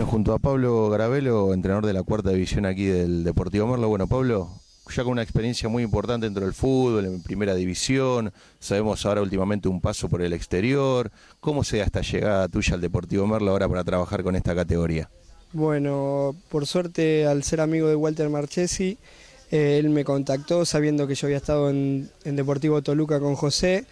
junto a Pablo Gravelo, entrenador de la cuarta división aquí del Deportivo Merlo. Bueno, Pablo, ya con una experiencia muy importante dentro del fútbol, en primera división, sabemos ahora últimamente un paso por el exterior. ¿Cómo se da esta llegada tuya al Deportivo Merlo ahora para trabajar con esta categoría? Bueno, por suerte, al ser amigo de Walter Marchesi, eh, él me contactó sabiendo que yo había estado en Deportivo Toluca con José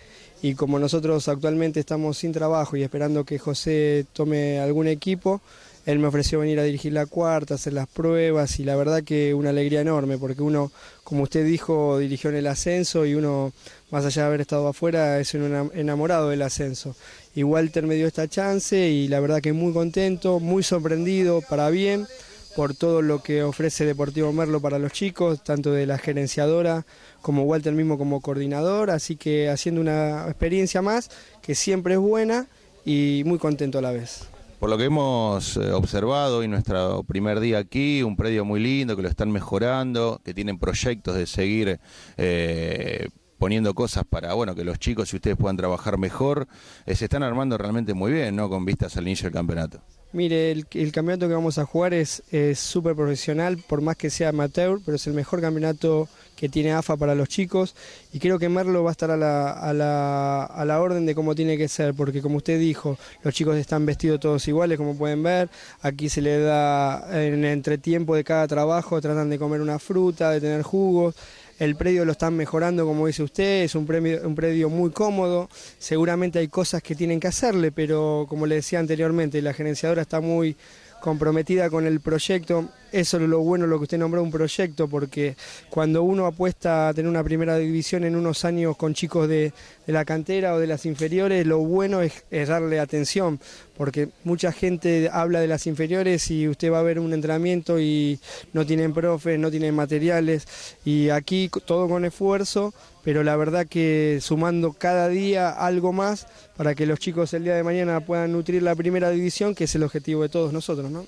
y como nosotros actualmente estamos sin trabajo y esperando que José tome algún equipo, él me ofreció venir a dirigir la cuarta, hacer las pruebas y la verdad que una alegría enorme porque uno, como usted dijo, dirigió en el ascenso y uno, más allá de haber estado afuera, es un enamorado del ascenso. Y Walter me dio esta chance y la verdad que muy contento, muy sorprendido, para bien por todo lo que ofrece Deportivo Merlo para los chicos, tanto de la gerenciadora como Walter mismo como coordinador, así que haciendo una experiencia más que siempre es buena y muy contento a la vez. Por lo que hemos eh, observado hoy nuestro primer día aquí, un predio muy lindo, que lo están mejorando, que tienen proyectos de seguir eh, poniendo cosas para, bueno, que los chicos y ustedes puedan trabajar mejor, eh, se están armando realmente muy bien, ¿no? Con vistas al inicio del campeonato. Mire, el, campeonato que vamos a jugar es súper profesional, por más que sea amateur, pero es el mejor campeonato que tiene AFA para los chicos y creo que Merlo va a estar a la, a la, a la orden de cómo tiene que ser, porque como usted dijo, los chicos están vestidos todos iguales, como pueden ver, aquí se le da en entretiempo de cada trabajo, tratan de comer una fruta, de tener jugos, el predio lo están mejorando, como dice usted, es un, un predio muy cómodo, seguramente hay cosas que tienen que hacerle, pero como le decía anteriormente, la gerenciadora está muy comprometida con el proyecto, eso es lo bueno, lo que usted nombró, un proyecto, porque cuando uno apuesta a tener una primera división en unos años con chicos de, la cantera o de las inferiores, lo bueno es, es, darle atención, porque mucha gente habla de las inferiores y usted va a ver un entrenamiento y no tienen profes, no tienen materiales, y aquí todo con esfuerzo, pero la verdad que sumando cada día algo más para que los chicos el día de mañana puedan nutrir la primera división, que es el objetivo de todos nosotros, ¿no?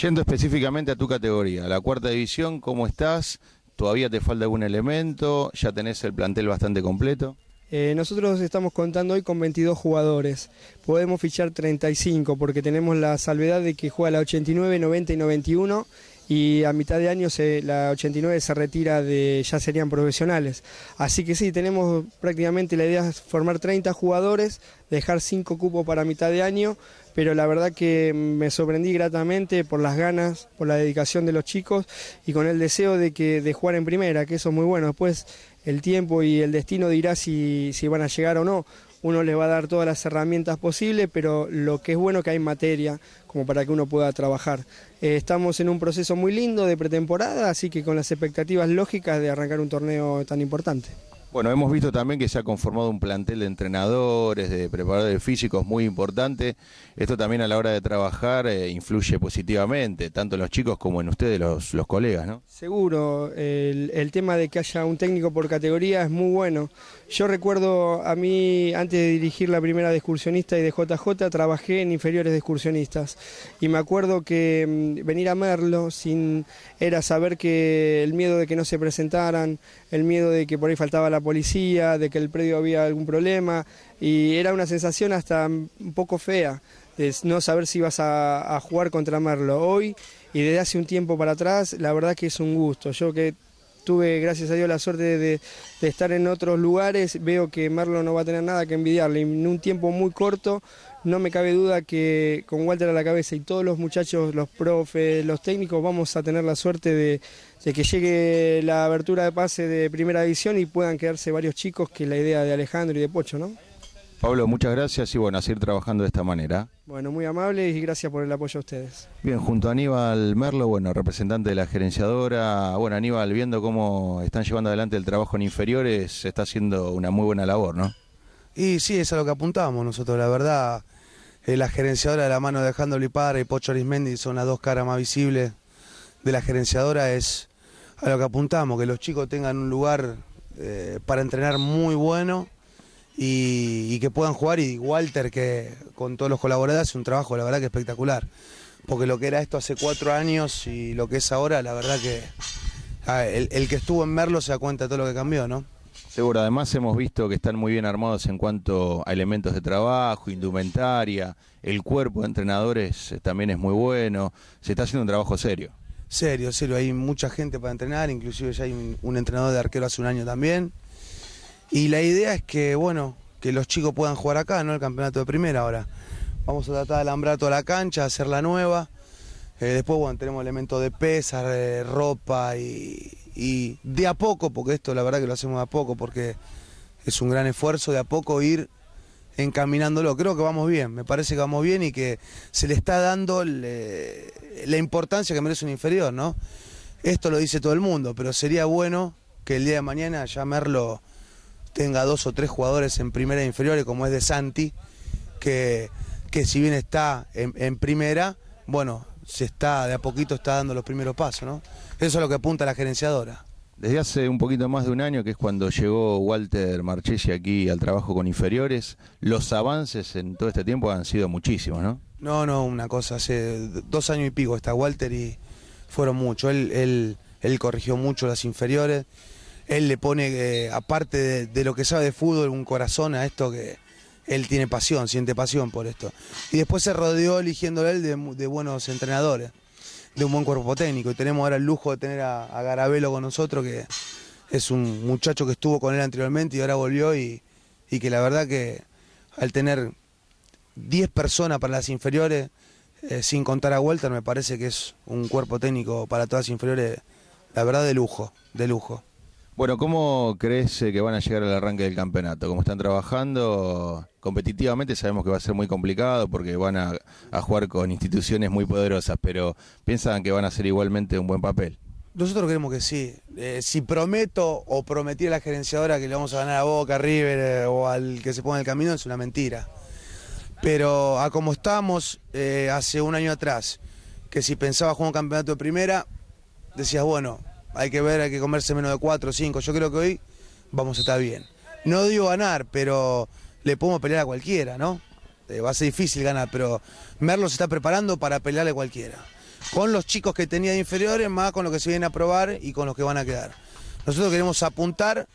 Yendo específicamente a tu categoría, la cuarta división, ¿cómo estás? ¿Todavía te falta algún elemento? ¿Ya tenés el plantel bastante completo? Eh, nosotros estamos contando hoy con 22 jugadores. Podemos fichar 35 porque tenemos la salvedad de que juega la 89, 90 y 91 y a mitad de año la 89 se retira de, ya serían profesionales. Así que sí, tenemos prácticamente la idea de formar 30 jugadores, dejar 5 cupos para mitad de año, pero la verdad que me sorprendí gratamente por las ganas, por la dedicación de los chicos y con el deseo de, que, de jugar en primera, que eso es muy bueno. Después el tiempo y el destino dirá si van a llegar o no uno le va a dar todas las herramientas posibles, pero lo que es bueno que hay materia como para que uno pueda trabajar. Eh, estamos en un proceso muy lindo de pretemporada, así que con las expectativas lógicas de arrancar un torneo tan importante. Bueno, hemos visto también que se ha conformado un plantel de entrenadores, de preparadores físicos muy importante. Esto también a la hora de trabajar eh, influye positivamente, tanto en los chicos como en ustedes, los, colegas, ¿no? Seguro, el, tema de que haya un técnico por categoría es muy bueno. Yo recuerdo a mí, antes de dirigir la primera de excursionista y de JJ, trabajé en inferiores de excursionistas. Y me acuerdo que mm, venir a Merlo sin, era saber que el miedo de que no se presentaran, el miedo de que por ahí faltaba la policía, de que el predio había algún problema y era una sensación hasta un poco fea de no saber si vas a, a jugar contra Merlo hoy y desde hace un tiempo para atrás, la verdad que es un gusto. Yo que tuve, gracias a Dios, la suerte de, estar en otros lugares. Veo que Marlo no va a tener nada que envidiarle. En un tiempo muy corto, no me cabe duda que con Walter a la cabeza y todos los muchachos, los profes, los técnicos, vamos a tener la suerte de, de que llegue la abertura de pase de primera división y puedan quedarse varios chicos, que es la idea de Alejandro y de Pocho, ¿no? Pablo, muchas gracias y bueno, a seguir trabajando de esta manera. Bueno, muy amable y gracias por el apoyo a ustedes. Bien, junto a Aníbal Merlo, bueno, representante de la gerenciadora. Bueno, Aníbal, viendo cómo están llevando adelante el trabajo en inferiores, se está haciendo una muy buena labor, ¿no? Y sí, es a lo que apuntamos nosotros, la verdad. Eh, la gerenciadora de la mano de Alejandro Lipar y Pocho Arismendi son las dos caras más visibles de la gerenciadora. Es a lo que apuntamos, que los chicos tengan un lugar eh, para entrenar muy bueno y que puedan jugar. Y Walter, que con todos los colaboradores, hace un trabajo, la verdad, que espectacular. Porque lo que era esto hace cuatro años y lo que es ahora, la verdad que el, el que estuvo en Merlo se da cuenta de todo lo que cambió, ¿no? Seguro, además hemos visto que están muy bien armados en cuanto a elementos de trabajo, indumentaria, el cuerpo de entrenadores eh, también es muy bueno, se está haciendo un trabajo serio. Serio, serio, hay mucha gente para entrenar, inclusive ya hay un, entrenador de arquero hace un año también. Y la idea es que, bueno, que los chicos puedan jugar acá, ¿no? El campeonato de primera ahora. Vamos a tratar de alambrar toda la cancha, hacerla nueva. Eh, después, bueno, tenemos elementos de pesas, ropa y, de a poco, porque esto la verdad que lo hacemos de a poco, porque es un gran esfuerzo de a poco ir encaminándolo. Creo que vamos bien, me parece que vamos bien y que se le está dando la importancia que merece un inferior, ¿no? Esto lo dice todo el mundo, pero sería bueno que el día de mañana llamarlo tenga dos o tres jugadores en primera e inferiores, como es de Santi, que, si bien está en, primera, bueno, se está, de a poquito está dando los primeros pasos, ¿no? Eso es lo que apunta la gerenciadora. Desde hace un poquito más de un año, que es cuando llegó Walter Marchesi aquí al trabajo con inferiores, los avances en todo este tiempo han sido muchísimos, ¿no? No, no, una cosa, hace dos años y pico está Walter y fueron muchos Él, él corrigió mucho las inferiores él le pone, eh, aparte de, lo que sabe de fútbol, un corazón a esto que él tiene pasión, siente pasión por esto. Y después se rodeó eligiéndole él de, buenos entrenadores, de un buen cuerpo técnico. Y tenemos ahora el lujo de tener a, Garabelo con nosotros, que es un muchacho que estuvo con él anteriormente y ahora volvió y, que la verdad que al tener 10 personas para las inferiores, eh, sin contar a Walter, me parece que es un cuerpo técnico para todas las inferiores, la verdad, de lujo, de lujo. Bueno, ¿cómo crees eh, que van a llegar al arranque del campeonato? ¿Cómo están trabajando? Competitivamente sabemos que va a ser muy complicado porque van a, jugar con instituciones muy poderosas, pero ¿piensan que van a hacer igualmente un buen papel? Nosotros creemos que sí. Eh, si prometo o prometí a la gerenciadora que le vamos a ganar a Boca, River eh, o al que se ponga en el camino, es una mentira. Pero a como estamos hace un año atrás, que si pensaba jugar un campeonato de primera, decías, bueno, hay que ver, hay que comerse menos de 4 o 5. Yo creo que hoy vamos a estar bien. No digo ganar, pero le podemos pelear a cualquiera, ¿no? Eh, va a ser difícil ganar, pero Merlo se está preparando para pelearle a cualquiera. Con los chicos que tenía de inferiores, más con los que se vienen a probar y con los que van a quedar. Nosotros queremos apuntar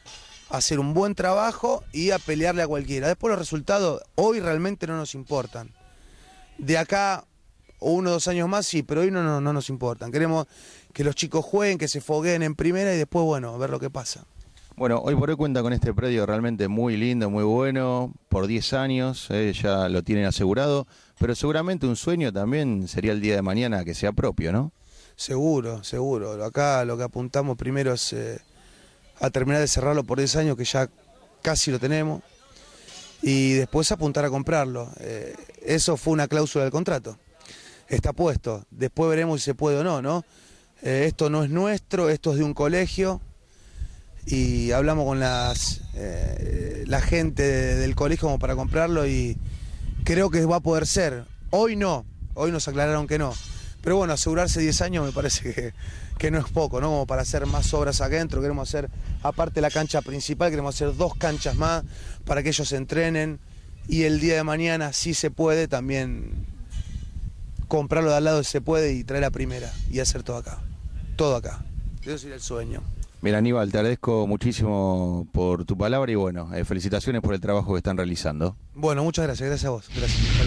a hacer un buen trabajo y a pelearle a cualquiera. Después los resultados hoy realmente no nos importan. De acá uno o dos años más, sí, pero hoy no, no, no nos importan. Queremos que los chicos jueguen, que se fogueen en primera y después, bueno, a ver lo que pasa. Bueno, hoy por hoy cuenta con este predio realmente muy lindo, muy bueno, por 10 años, eh, ya lo tienen asegurado, pero seguramente un sueño también sería el día de mañana que sea propio, ¿no? Seguro, seguro. Acá lo que apuntamos primero es eh, a terminar de cerrarlo por 10 años, que ya casi lo tenemos, y después apuntar a comprarlo. Eh, eso fue una cláusula del contrato. Está puesto. Después veremos si se puede o no, ¿no? Eh, esto no es nuestro, esto es de un colegio, y hablamos con las, eh, la gente del colegio como para comprarlo y creo que va a poder ser. Hoy no, hoy nos aclararon que no. Pero bueno, asegurarse 10 años me parece que, no es poco, ¿no? Como para hacer más obras adentro, queremos hacer, aparte la cancha principal, queremos hacer dos canchas más para que ellos entrenen y el día de mañana, si se puede, también comprarlo de al lado si se puede y traer la primera y hacer todo acá todo acá. Eso decir el sueño. Mira, Aníbal, te agradezco muchísimo por tu palabra y bueno, eh, felicitaciones por el trabajo que están realizando. Bueno, muchas gracias, gracias a vos. Gracias.